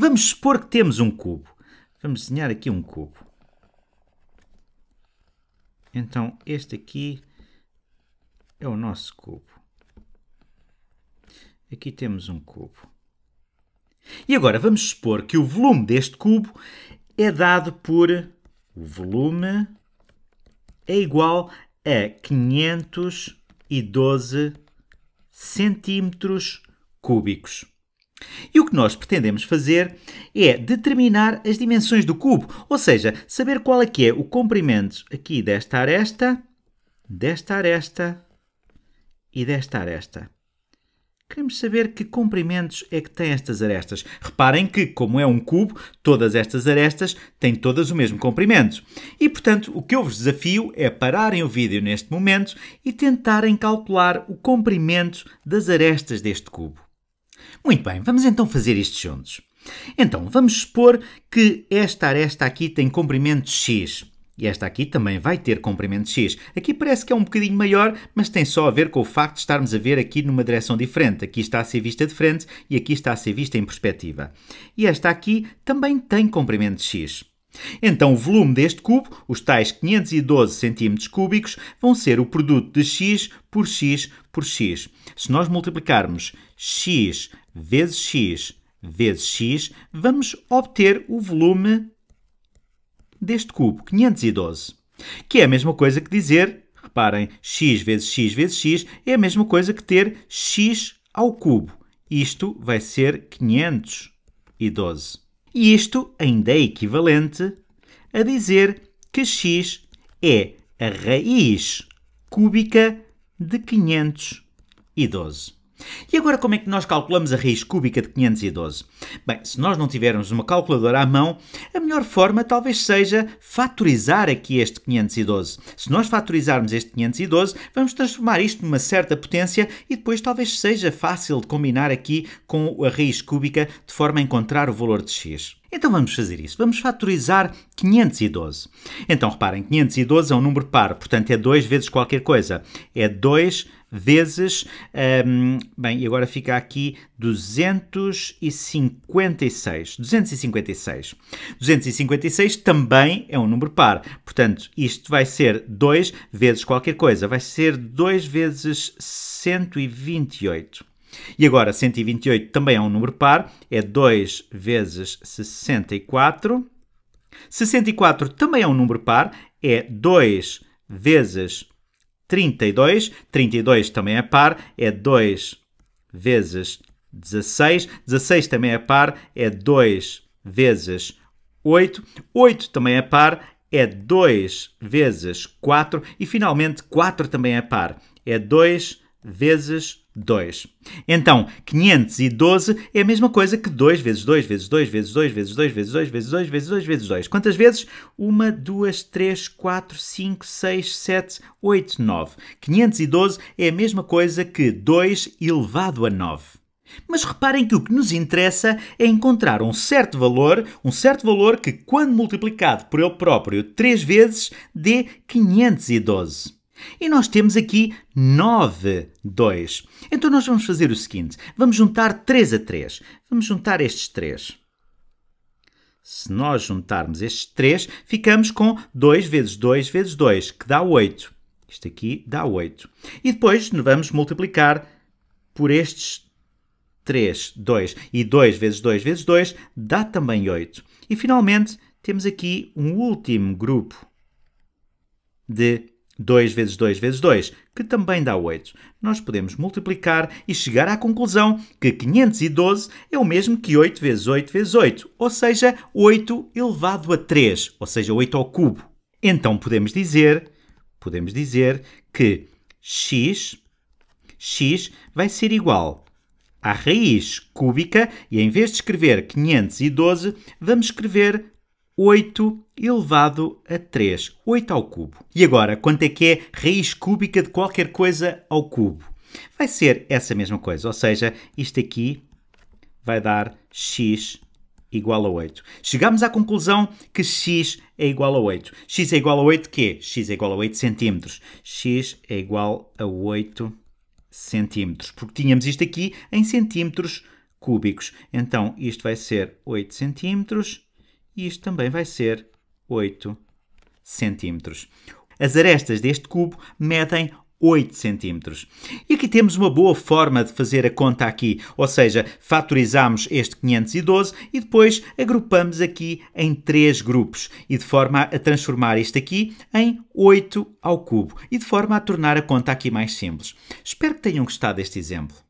Vamos supor que temos um cubo. Vamos desenhar aqui um cubo. Então, este aqui é o nosso cubo. Aqui temos um cubo. E agora vamos supor que o volume deste cubo é dado por o volume é igual a 512 centímetros cúbicos. E o que nós pretendemos fazer é determinar as dimensões do cubo, ou seja, saber qual é que é o comprimento aqui desta aresta, desta aresta e desta aresta. Queremos saber que comprimentos é que têm estas arestas. Reparem que, como é um cubo, todas estas arestas têm todas o mesmo comprimento. E, portanto, o que eu vos desafio é pararem o vídeo neste momento e tentarem calcular o comprimento das arestas deste cubo. Muito bem, vamos então fazer isto juntos. Então, vamos supor que esta aresta aqui tem comprimento x. E esta aqui também vai ter comprimento x. Aqui parece que é um bocadinho maior, mas tem só a ver com o facto de estarmos a ver aqui numa direção diferente. Aqui está a ser vista de frente e aqui está a ser vista em perspectiva. E esta aqui também tem comprimento x. Então, o volume deste cubo, os tais 512 cm cúbicos, vão ser o produto de x por x por x. Se nós multiplicarmos x vezes x vezes x, vamos obter o volume deste cubo, 512. Que é a mesma coisa que dizer, reparem, x vezes x vezes x é a mesma coisa que ter x ao cubo. Isto vai ser 512. E isto ainda é equivalente a dizer que x é a raiz cúbica de 512. E agora como é que nós calculamos a raiz cúbica de 512? Bem, se nós não tivermos uma calculadora à mão, a melhor forma talvez seja fatorizar aqui este 512. Se nós fatorizarmos este 512, vamos transformar isto numa certa potência e depois talvez seja fácil de combinar aqui com a raiz cúbica de forma a encontrar o valor de x. Então vamos fazer isso. Vamos fatorizar 512. Então reparem, 512 é um número par, portanto é 2 vezes qualquer coisa. É 2 vezes. Hum, bem, e agora fica aqui 256. 256. 256 também é um número par. Portanto, isto vai ser 2 vezes qualquer coisa. Vai ser 2 vezes 128. E agora, 128 também é um número par, é 2 vezes 64. 64 também é um número par, é 2 vezes 32. 32 também é par, é 2 vezes 16. 16 também é par, é 2 vezes 8. 8 também é par, é 2 vezes 4. E finalmente, 4 também é par, é 2 vezes 2. Então, 512 é a mesma coisa que 2 vezes 2 vezes 2 vezes 2 vezes 2 vezes 2 vezes 2 vezes 2 vezes 2. Quantas vezes? 1, 2, 3, 4, 5, 6, 7, 8, 9. 512 é a mesma coisa que 2 elevado a 9. Mas reparem que o que nos interessa é encontrar um certo valor, um certo valor que, quando multiplicado por ele próprio 3 vezes, dê 512. E nós temos aqui 9, 2. Então nós vamos fazer o seguinte: vamos juntar 3 a 3. Vamos juntar estes 3. Se nós juntarmos estes 3, ficamos com 2 vezes 2 vezes 2, que dá 8. Isto aqui dá 8. E depois vamos multiplicar por estes 3, 2. E 2 vezes 2 vezes 2 dá também 8. E finalmente temos aqui um último grupo de 2 vezes 2 vezes 2, que também dá 8. Nós podemos multiplicar e chegar à conclusão que 512 é o mesmo que 8 vezes 8 vezes 8, ou seja, 8 elevado a 3, ou seja, 8 ao cubo. Então podemos dizer, podemos dizer que x x vai ser igual à raiz cúbica e em vez de escrever 512, vamos escrever 8 elevado a 3, 8 ao cubo. E agora, quanto é que é raiz cúbica de qualquer coisa ao cubo? Vai ser essa mesma coisa, ou seja, isto aqui vai dar x igual a 8. Chegamos à conclusão que x é igual a 8. x é igual a 8 quê? x é igual a 8 centímetros. x é igual a 8 centímetros, porque tínhamos isto aqui em centímetros cúbicos. Então, isto vai ser 8 centímetros e isto também vai ser 8 centímetros. As arestas deste cubo medem 8 centímetros. E aqui temos uma boa forma de fazer a conta aqui, ou seja, fatorizamos este 512 e depois agrupamos aqui em três grupos e de forma a transformar isto aqui em 8 ao cubo e de forma a tornar a conta aqui mais simples. Espero que tenham gostado deste exemplo.